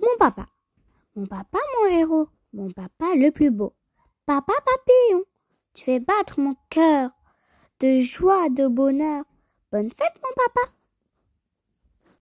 Mon papa. Mon papa, mon héros. Mon papa, le plus beau. Papa, papillon. Tu fais battre mon cœur de joie, de bonheur. Bonne fête, mon papa.